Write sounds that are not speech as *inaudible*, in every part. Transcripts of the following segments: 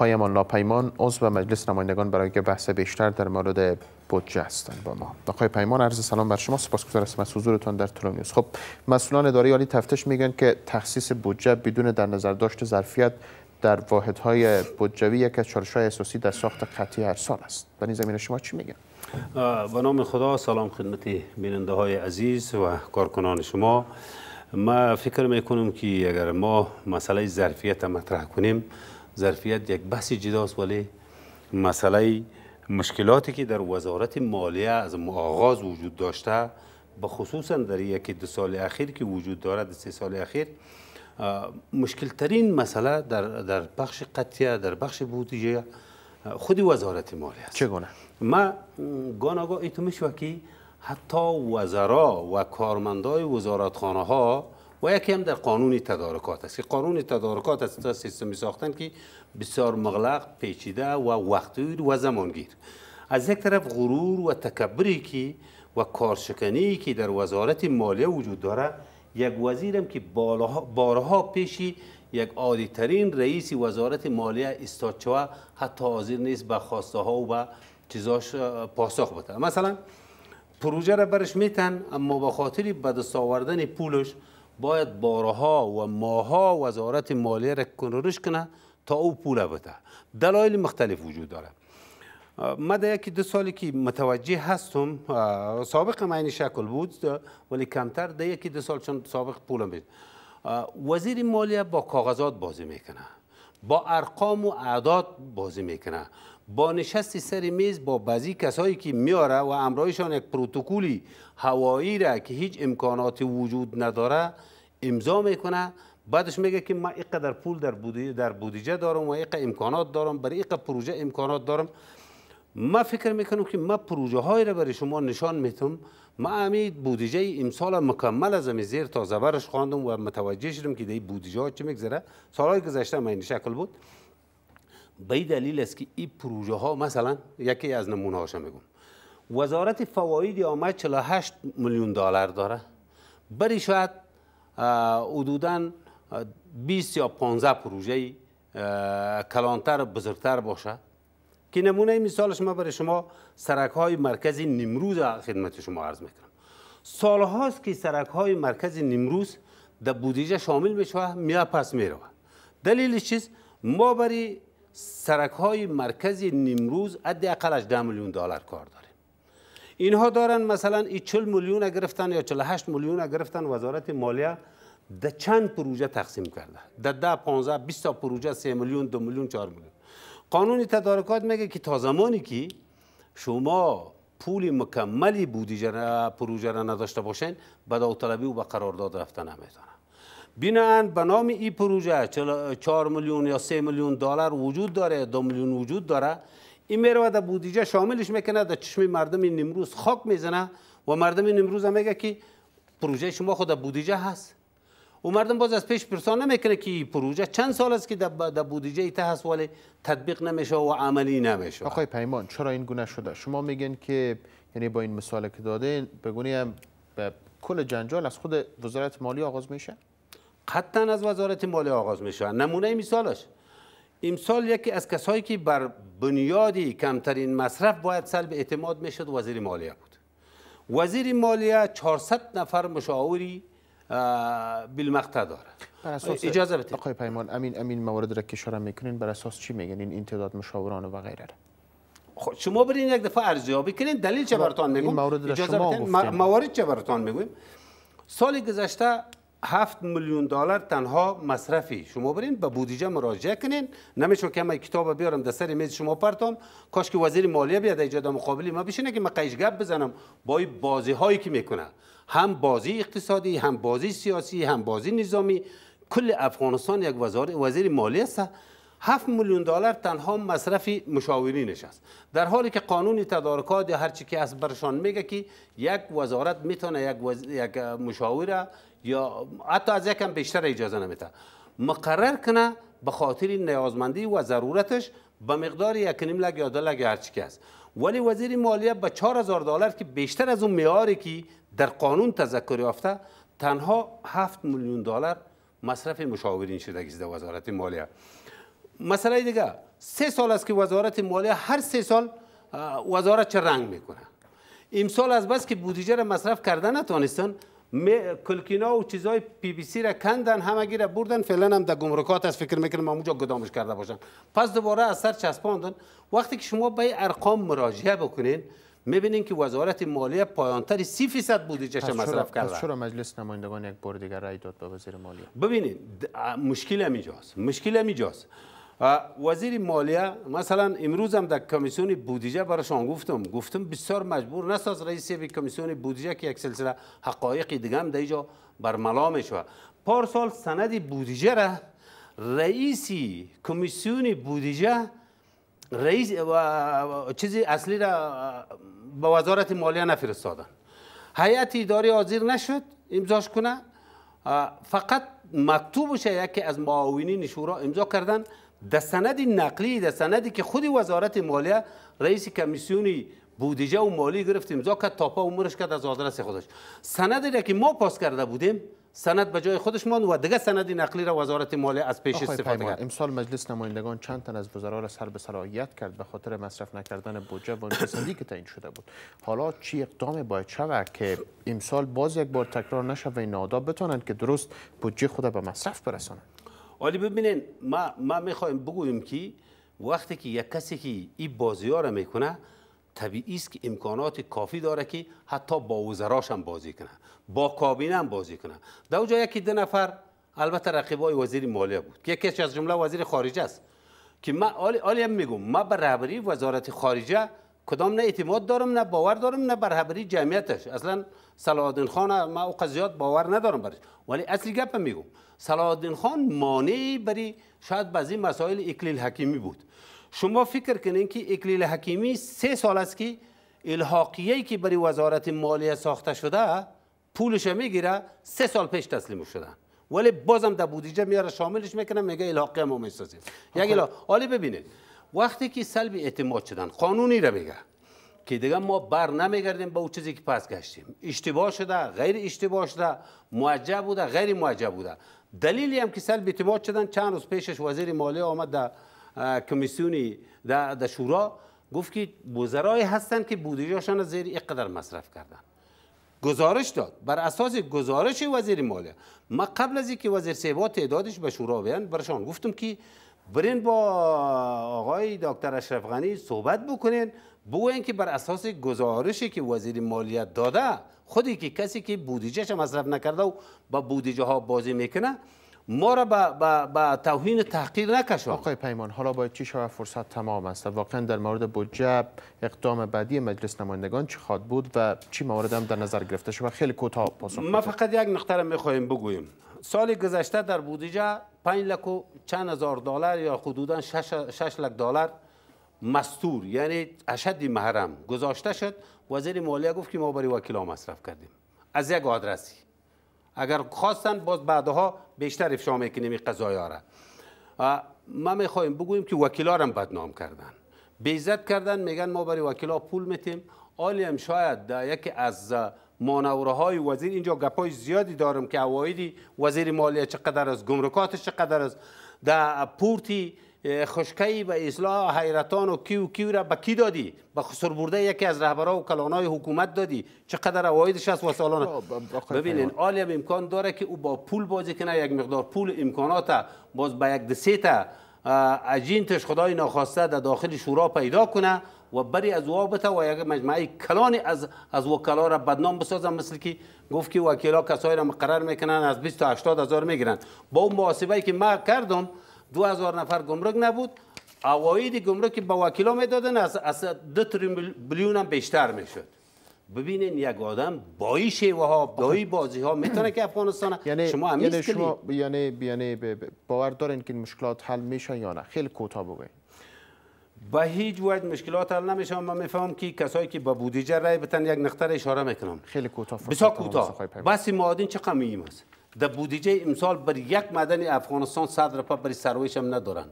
آقای پیمان عضو مجلس نمایندگان برای که بحث بیشتر در مورد بودجه هستن با ما آقای پیمان عرض سلام بر شما سپاسگزار هستم از حضورتان در طول نیوز خب مسئولان اداره عالی تفتیش میگن که تخصیص بودجه بدون در نظر داشت ظرفیت در واحدهای بودجوی یک از های اساسی در ساخت قطعی هر سال است در این زمینه شما چی میگن به نام خدا سلام خدمت بیننده های عزیز و کارکنان شما ما فکر میکنم که اگر ما مسئله ظرفیت مطرح کنیم ظرفیت یک بحث جداست ولی مسئله مشکلاتی که در وزارت مالیه از آغاز وجود داشته به خصوصا در یکی دو سال اخیر که وجود دارد سه سال اخیر مشکل ترین مسئله در در بخش قطعه در بخش بودجه خود وزارت مالیه است چگونه ما گاناگاه ایتو میشوه که حتی وزرا و کارمندای وزارتخانه ها و یکی هم در قانون تدارکات است که قانون تدارکات است سیستمی ساختن که بسیار مغلق پیچیده و وقتی و زمانگیر از یک طرف غرور و تکبری که و کارشکنی که در وزارت مالیه وجود داره یک وزیرم که بارها پیشی یک عادی ترین رئیس وزارت مالیه استاد حتی حاضر نیست به خواسته ها و به چیزاش پاسخ بده مثلا پروژه را برش میتن اما به خاطر به آوردن پولش باید بارها و ماها وزارت مالیه را کنرش کنه تا او پول بده دلایل مختلف وجود داره من در یکی دو سالی که متوجه هستم سابق این شکل بود ولی کمتر ده یکی دو سال چون سابق پول بود وزیر مالیه با کاغذات بازی میکنه با ارقام و اعداد بازی میکنه با نشست سر میز با بعضی کسایی که میاره و امرایشان یک پروتکلی هوایی را که هیچ امکاناتی وجود نداره امضا میکنه بعدش میگه که من اینقدر پول در بودی، در بودجه دارم و اینقدر امکانات دارم برای اینقدر پروژه امکانات دارم ما فکر میکنم که ما پروژه های را برای شما نشان میتم ما امید بودجه امسال مکمل از زیر تا زبرش خواندم و متوجه شدم که دی بودجه چه میگذره سالهای گذشته ما این شکل بود به این دلیل است که این پروژه ها مثلا یکی از نمونه هاش میگم وزارت فواید آمد 48 میلیون دلار داره بری شاید حدودا 20 یا 15 پروژه کلانتر بزرگتر باشه که نمونه مثالش ما برای شما سرک های مرکز نیمروز خدمت شما عرض میکنم سال هاست که سرک های مرکز نیمروز در بودیجه شامل میشه میاد پس میره دلیلش چیز ما برای سرک های مرکزی نیمروز حد اقلش ده میلیون دلار کار داره اینها دارن مثلا این 40 میلیون گرفتن یا 48 میلیون گرفتن وزارت مالیه ده چند پروژه تقسیم کرده ده ده 15 20 تا پروژه 3 میلیون 2 میلیون 4 میلیون قانون تدارکات میگه که تا زمانی که شما پول مکملی بودی پروژه را نداشته باشین به داوطلبی و به قرارداد رفتن نمیتونه بینند به نام این پروژه 4 میلیون یا 3 میلیون دلار وجود داره 2 میلیون وجود داره این میره در بودیجه شاملش میکنه در چشم مردم نمروز خاک میزنه و مردم نمروز هم میگه که پروژه شما خود بودیجه هست و مردم باز از پیش پرسان نمیکنه که این پروژه چند سال است که در بودجه ایته هست ولی تطبیق نمیشه و عملی نمیشه آقای پیمان چرا این گونه شده شما میگن که یعنی با این مثال که داده به کل جنجال از خود وزارت مالی آغاز میشه قطعا از وزارت مالی آغاز می نمونه مثالش امسال یکی از کسایی که بر بنیادی کمترین مصرف باید سلب اعتماد میشد وزیر مالیه بود وزیر مالیه 400 نفر مشاوری بالمقطع داره بر اساس اجازه بدید آقای پیمان امین امین موارد را که اشاره میکنین بر اساس چی میگن این تعداد مشاوران و غیره خب شما برین یک دفعه ارزیابی کنین دلیل چه براتون میگم اجازه موارد چه براتون میگویم سال گذشته هفت میلیون دلار تنها مصرفی شما برین به بودجه مراجعه کنین نمیشه که من کتاب بیارم در سر میز شما پرتم کاش که وزیر مالیه بیاد ایجاد مقابلی ما بشینه که من قیش گپ بزنم با بازی هایی که میکنه هم بازی اقتصادی هم بازی سیاسی هم بازی نظامی کل افغانستان یک وزیر مالیه است 7 میلیون دلار تنها مصرف مشاورینش است در حالی که قانون تدارکات یا هر چی که از برشان میگه که یک وزارت میتونه یک, وز... یک مشاوره یا حتی از یکم بیشتر اجازه نمیده مقرر کنه به خاطر نیازمندی و ضرورتش به مقدار یک نیم لگ یا دو لگ هر چی است ولی وزیر مالیه به 4000 دلار که بیشتر از اون معیاری که در قانون تذکر یافته تنها 7 میلیون دلار مصرف مشاورین شده از وزارت مالیه مسئله دیگه سه سال است که وزارت مالیه هر سه سال وزارت چه رنگ میکنه امسال از بس که بودجه را مصرف کرده نتانستن کلکینا و چیزای پی بی سی را کندن همگی را بردن فعلا هم در گمرکات از فکر میکنم اونجا گدامش کرده باشن پس دوباره از سر چسباندن وقتی که شما به ارقام مراجعه بکنین میبینین که وزارت مالیه پایانتر 30 فیصد بودجه مصرف کرده پس چرا مجلس نمایندگان یک بار دیگر رای داد به وزیر مالیه ببینید مشکل مشکل وزیر مالیه مثلا امروز هم در کمیسیون بودجه برایشان گفتم گفتم بسیار مجبور نست از رئیس کمیسیون بودجه که یک سلسله حقایق دیگه هم در اینجا برملا می شود پارسال سند بودجه را رئیس کمیسیون بودجه رئیس و چیزی اصلی را به وزارت مالیه نفرستادن هیئت اداری حاضر نشد امضاش کنه فقط مکتوبش یکی از معاونین شورا امضا کردن در سند نقلی در سندی که خود وزارت مالیه رئیس کمیسیونی بودجه و مالی گرفتیم امضا کرد تاپا عمرش کرد از آدرس خودش سندی را که ما پاس کرده بودیم سند به جای خودش ماند و دیگه سند نقلی را وزارت مالیه از پیش استفاده کرد امسال مجلس نمایندگان چند تن از وزرا را سر به صلاحیت کرد به خاطر مصرف نکردن بودجه و سندی که تعیین شده بود حالا چی اقدام باید شود که امسال باز یک بار تکرار نشود و این بتوانند که درست بودجه خود به مصرف برسانند ولی ببینین ما, ما میخوایم بگوییم که وقتی که یک کسی که این بازی ها را میکنه طبیعی است که امکانات کافی داره که حتی با وزراش هم بازی کنه با کابینه هم بازی کنه در اونجا یکی دو نفر البته رقیبای وزیر مالیه بود که یکی از جمله وزیر خارجه است که من آلی, آلی هم میگم ما به رهبری وزارت خارجه کدام نه اعتماد دارم نه باور دارم نه بر جمعیتش اصلا صلاح الدین خان ما او قضیات باور ندارم برش ولی اصلی گپ میگم صلاح الدین خان مانعی برای شاید بعضی مسائل اکلیل حکیمی بود شما فکر کنین که اکلیل حکیمی سه سال است که الحاقیه که برای وزارت مالیه ساخته شده پولش میگیره سه سال پیش تسلیم شدن ولی بازم در بودیجه میاره شاملش میکنه میگه الحاقیه ما میسازیم یک حالی ببینید وقتی که سلب اعتماد شدن قانونی را بگه که دیگه ما بر نمیگردیم به اون چیزی که پس گشتیم اشتباه شده غیر اشتباه شده معجب بوده غیر معجب بوده دلیلی هم که سلب اعتماد شدن چند روز پیشش وزیر مالی آمد در کمیسیونی در, شورا گفت که وزرای هستند که بودجهشان زیر اینقدر مصرف کردن گزارش داد بر اساس گزارش وزیر مالی ما قبل از اینکه وزیر سیبا تعدادش به شورا بیان برشان گفتم که برین با آقای دکتر اشرف غنی صحبت بکنین بگوین که بر اساس گزارشی که وزیر مالیت داده خودی که کسی که بودجهش مصرف نکرده و با بودیجه ها بازی میکنه ما را به با, با, توهین تحقیر آقای پیمان حالا باید چی شود فرصت تمام است واقعا در مورد بودجه اقدام بعدی مجلس نمایندگان چی خواهد بود و چی موارد هم در نظر گرفته شده خیلی کوتاه پاسخ ما فقط یک نقطه را میخواهیم بگوییم سال گذشته در بودجه 5 لک و چند هزار دلار یا حدودا 6 لک دلار مستور یعنی اشد محرم گذاشته شد وزیر مالیه گفت که ما برای وکیلا مصرف کردیم از یک آدرسی اگر خواستن باز بعدها بیشتر افشا میکنیم این قضایا را ما میخوایم بگوییم که وکیلا را بدنام کردن بیزت کردن میگن ما برای وکیلا پول میتیم آلی هم شاید در یکی از مانوره های وزیر اینجا گپای زیادی دارم که اوایدی وزیر مالیه چقدر از گمرکاتش چقدر از در پورتی خشکی و اصلاح حیرتان و کیو کیو را به کی دادی به خسر برده یکی از رهبرها و کلانای حکومت دادی چقدر اوایدش است و سالانه خب، خب، ببینین امکان داره که او با پول بازی کنه یک مقدار پول امکانات باز به یک دسیته اجینتش خدای ناخواسته در داخل شورا پیدا کنه و بری از وابطه و یک مجموعه کلانی از از وکلا را بدنام بسازن مثل که گفت که وکلا کسایی را مقرر میکنن از 20 تا 80 هزار میگیرن با اون محاسبه که ما کردم 2000 نفر گمرک نبود عواید گمرک به وکلا میدادن از از 2 تریلیون هم بیشتر میشد ببینین یک آدم با و شیوه ها با بازی ها میتونه که افغانستان *clears throat* یعنی شما یعنی شما یعنی یعنی باور دارین که مشکلات حل میشن یا نه خیلی کوتاه بگوین به هیچ وقت مشکلات حل نمیشن من میفهمم که کسایی که به بودجه رای بتن یک نقطه اشاره میکنم خیلی کوتاه بسیار کوتاه بس مادین چه مییم است در بودجه امسال بر یک مدن افغانستان صدر پا برای سرویش هم ندارن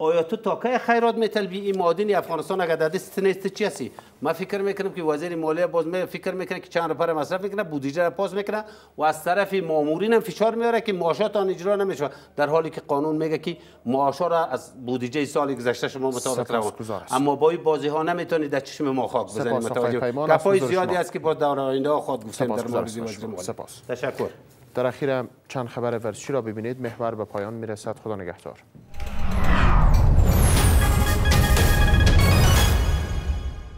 آیا تو تا که خیرات میتلبی این مادین افغانستان اگر دست نیست چی هستی من فکر میکنم که وزیر مالیه باز می فکر میکنه که چند پر مصرف میکنه بودیجه را پاس میکنه و از طرف مامورین هم فشار میاره که معاشات آن اجرا نمیشه در حالی که قانون میگه که معاشا را از بودیجه سال گذشته شما مطابق روان اما با این بازی ها نمیتونید در چشم ما خاک بزنید متوجه زیادی است که با در آینده خود گفتیم در مورد وزیر تشکر در اخیر چند خبر ورزشی را ببینید محور به پایان میرسد خدا نگهدار